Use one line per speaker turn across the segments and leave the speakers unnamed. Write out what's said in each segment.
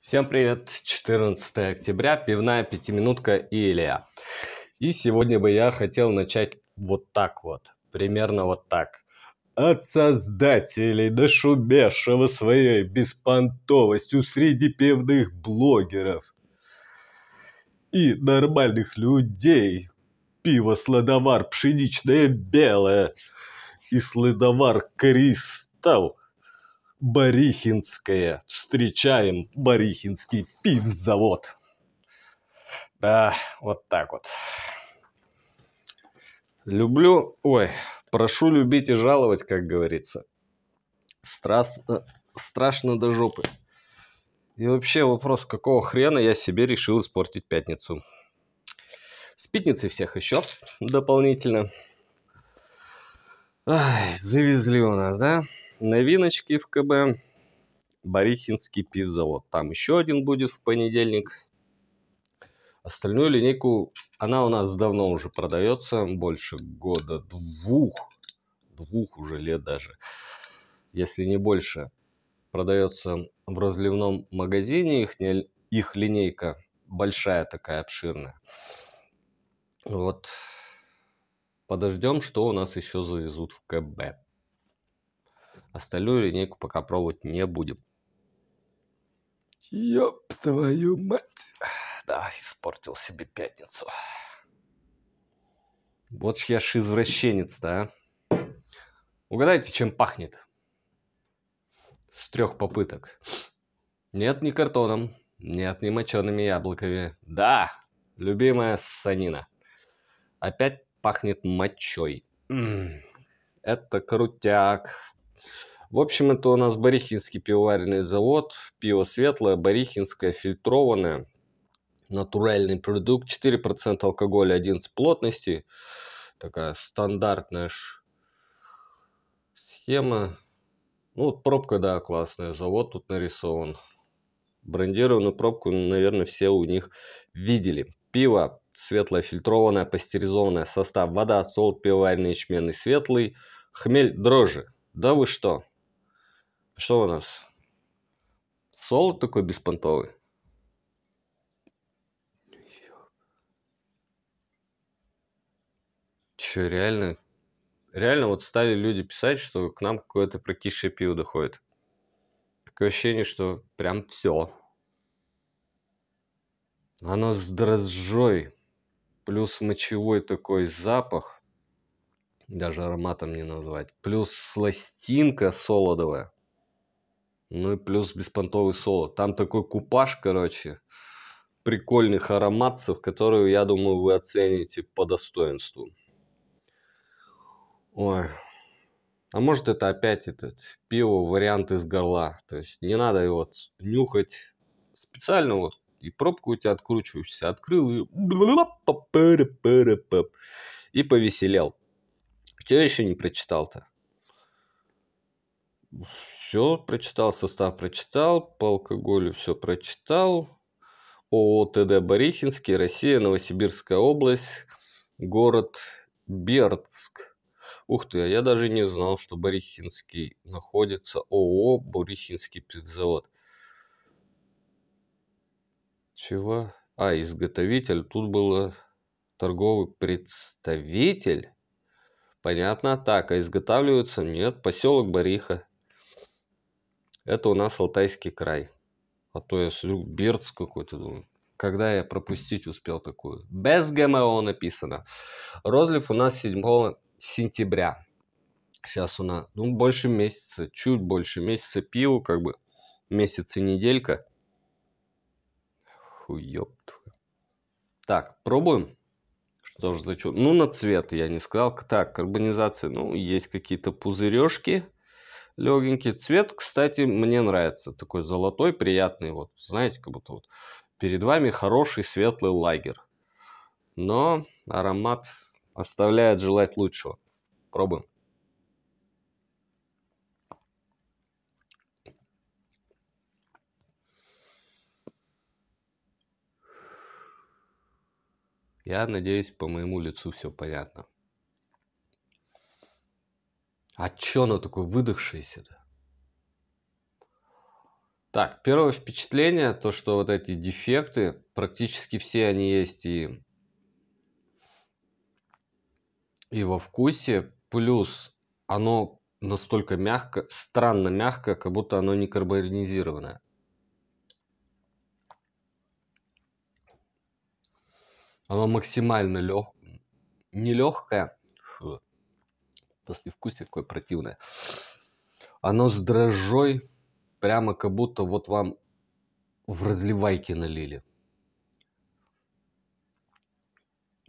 Всем привет, 14 октября, пивная пятиминутка и Илья. И сегодня бы я хотел начать вот так вот, примерно вот так. От создателей, дошубевшего своей беспонтовостью среди пивных блогеров и нормальных людей, пиво сладовар пшеничное белое и сладовар кристалл Борихинское Встречаем Борихинский пивзавод. Да, вот так вот. Люблю, ой, прошу любить и жаловать, как говорится. Страс, э, страшно до жопы. И вообще вопрос, какого хрена я себе решил испортить пятницу. С пятницей всех еще дополнительно. Ай, завезли у нас, да? новиночки в КБ. Барихинский пивзавод. Там еще один будет в понедельник. Остальную линейку, она у нас давно уже продается, больше года, двух, двух уже лет даже, если не больше. Продается в разливном магазине, их, их линейка большая такая, обширная. Вот, подождем, что у нас еще завезут в КБ. Остальную линейку пока пробовать не будем. Ёб твою мать. Да, испортил себе пятницу. Вот ж я ж извращенец-то, а. Угадайте, чем пахнет. С трех попыток. Нет, не картоном. Нет, не мочеными яблоками. Да, любимая санина. Опять пахнет мочой. Это крутяк. В общем, это у нас Барихинский пивоваренный завод. Пиво светлое, барихинское, фильтрованное. Натуральный продукт. 4% алкоголя, 11 плотности. Такая стандартная схема. Ну, вот пробка, да, классная. Завод тут нарисован. Брендированную пробку, наверное, все у них видели. Пиво светлое, фильтрованное, пастеризованное. Состав вода, солд, пивоваренный ячменный, светлый. Хмель, дрожжи. Да вы что? Что у нас? Соло такой беспонтовый. Че, реально? Реально вот стали люди писать, что к нам какое-то прокисшее пиво доходит. Такое ощущение, что прям все. Оно с дрожжой, плюс мочевой такой запах, даже ароматом не назвать, плюс сластинка солодовая. Ну и плюс беспонтовый соло. Там такой купаж, короче, прикольных ароматцев, которую, я думаю, вы оцените по достоинству. Ой. А может это опять этот пиво вариант из горла. То есть не надо его нюхать специально вот и пробку у тебя откручиваешься. Открыл и... И повеселел. Что еще не прочитал-то? все прочитал, состав прочитал, по алкоголю все прочитал. ООО ТД Борихинский, Россия, Новосибирская область, город Бердск. Ух ты, а я даже не знал, что Борихинский находится ООО Борихинский пивзавод. Чего? А, изготовитель. Тут было э, торговый представитель. Понятно. Так, а изготавливаются? Нет. Поселок Бориха. Это у нас Алтайский край. А то я смотрю, Берц какой-то, думаю. Когда я пропустить успел такую? Без ГМО написано. Розлив у нас 7 сентября. Сейчас у нас, ну, больше месяца, чуть больше месяца пиво, как бы, месяц и неделька. Хуёб Так, пробуем. Что же за чудо? Ну, на цвет я не сказал. Так, карбонизация, ну, есть какие-то пузырёшки легенький. Цвет, кстати, мне нравится. Такой золотой, приятный. Вот, знаете, как будто вот перед вами хороший светлый лагер. Но аромат оставляет желать лучшего. Пробуем. Я надеюсь, по моему лицу все понятно. А чё оно такое выдохшееся-то? Так, первое впечатление, то что вот эти дефекты, практически все они есть и, и во вкусе. Плюс оно настолько мягко, странно мягко, как будто оно не карбонизированное. Оно максимально лег... нелегкое. Фу послевкусие такое противное. Оно с дрожжой, прямо как будто вот вам в разливайке налили.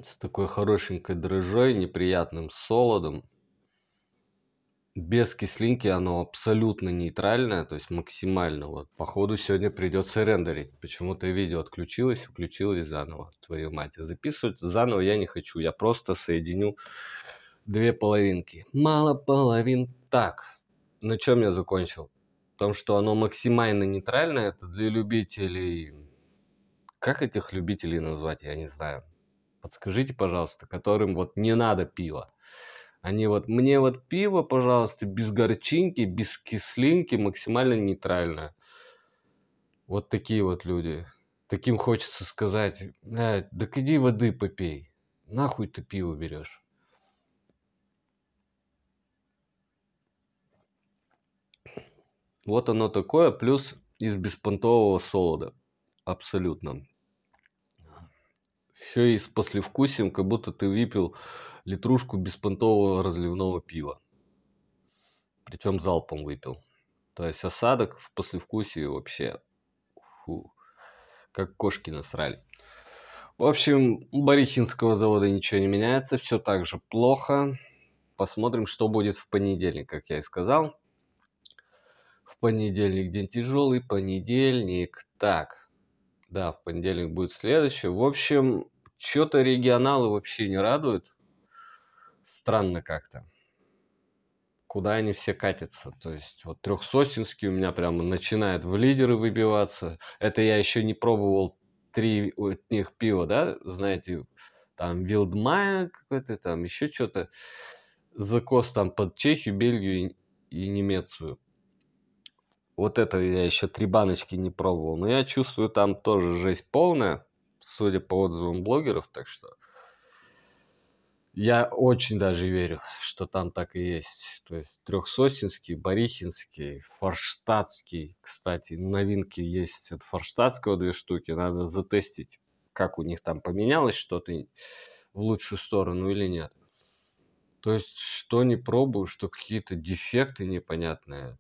С такой хорошенькой дрожжой, неприятным солодом. Без кислинки оно абсолютно нейтральное, то есть максимально. Вот. Походу сегодня придется рендерить. Почему-то видео отключилось, включилось заново. Твою мать. Записывать заново я не хочу. Я просто соединю две половинки. Мало половин. Так, на чем я закончил? В том, что оно максимально нейтральное. это для любителей... Как этих любителей назвать, я не знаю. Подскажите, пожалуйста, которым вот не надо пива. Они вот, мне вот пиво, пожалуйста, без горчинки, без кислинки, максимально нейтральное. Вот такие вот люди. Таким хочется сказать, э, так иди воды попей. Нахуй ты пиво берешь? Вот оно такое, плюс из беспонтового солода. Абсолютно. Еще и с послевкусием, как будто ты выпил литрушку беспонтового разливного пива. Причем залпом выпил. То есть осадок в послевкусии вообще фу, как кошки насрали. В общем, у Борихинского завода ничего не меняется, все так же плохо. Посмотрим, что будет в понедельник, как я и сказал понедельник день тяжелый, понедельник. Так, да, в понедельник будет следующий. В общем, что-то регионалы вообще не радуют. Странно как-то. Куда они все катятся? То есть вот трехсосинский у меня прямо начинает в лидеры выбиваться. Это я еще не пробовал три от них пива, да, знаете, там Вилдмайер какой-то, там еще что-то. Закос там под Чехию, Бельгию и, и Немецию. Вот это я еще три баночки не пробовал. Но я чувствую, там тоже жесть полная, судя по отзывам блогеров. Так что я очень даже верю, что там так и есть. То есть Трехсосинский, Борихинский, Форштадтский. Кстати, новинки есть от Форштадтского две штуки. Надо затестить, как у них там поменялось что-то в лучшую сторону или нет. То есть, что не пробую, что какие-то дефекты непонятные.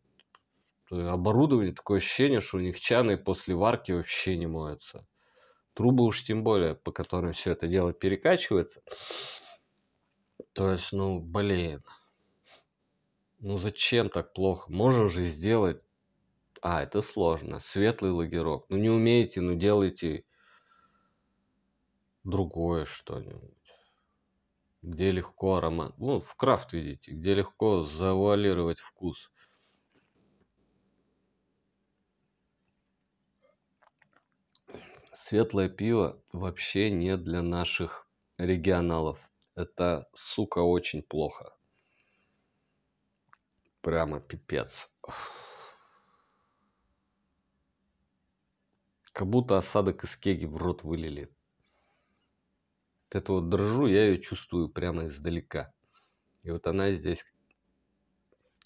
Э, оборудование, такое ощущение, что у них чаны после варки вообще не моются. Трубы уж тем более, по которым все это дело перекачивается. То есть, ну, блин. Ну зачем так плохо? Можно же сделать... А, это сложно. Светлый лагерок. Ну не умеете, ну делайте другое что-нибудь. Где легко аромат... Ну, в крафт видите, где легко завуалировать вкус. Вкус светлое пиво вообще не для наших регионалов. Это, сука, очень плохо. Прямо пипец. Как будто осадок из кеги в рот вылили. От вот дрожу я ее чувствую прямо издалека. И вот она здесь.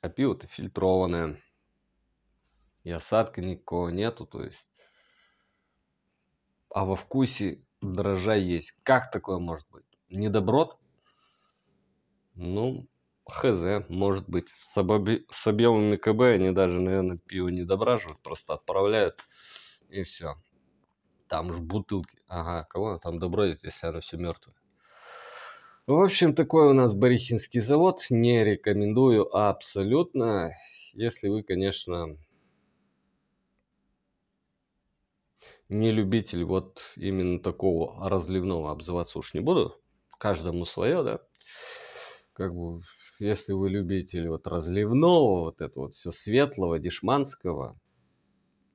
А пиво-то фильтрованное. И осадка никакого нету, то есть а во вкусе дрожжа есть. Как такое может быть? Недоброд? Ну, хз, может быть. С, обоби... с объемами КБ они даже, наверное, пиво не дображивают, просто отправляют и все. Там же бутылки. Ага, кого там добродит, если оно все мертвое. В общем, такой у нас Барихинский завод. Не рекомендую абсолютно, если вы, конечно, не любитель вот именно такого разливного, обзываться уж не буду. Каждому свое, да. Как бы, если вы любитель вот разливного, вот это вот все светлого, дешманского,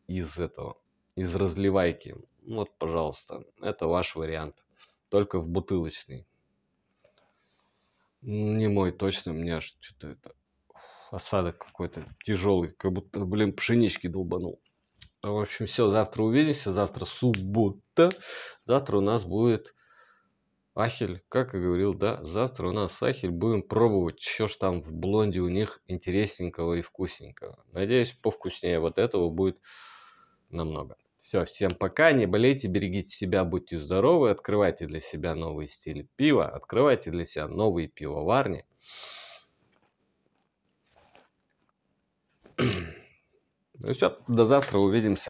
из этого, из разливайки, вот, пожалуйста, это ваш вариант. Только в бутылочный. Не мой точно, у меня что-то это осадок какой-то тяжелый, как будто, блин, пшенички долбанул. В общем, все, завтра увидимся, завтра суббота. Завтра у нас будет Ахель, как и говорил, да, завтра у нас Ахель, будем пробовать, что ж там в блонде у них интересненького и вкусненького. Надеюсь, повкуснее вот этого будет намного. Все, всем пока, не болейте, берегите себя, будьте здоровы, открывайте для себя новые стили пива, открывайте для себя новые пивоварни. Ну все, до завтра увидимся.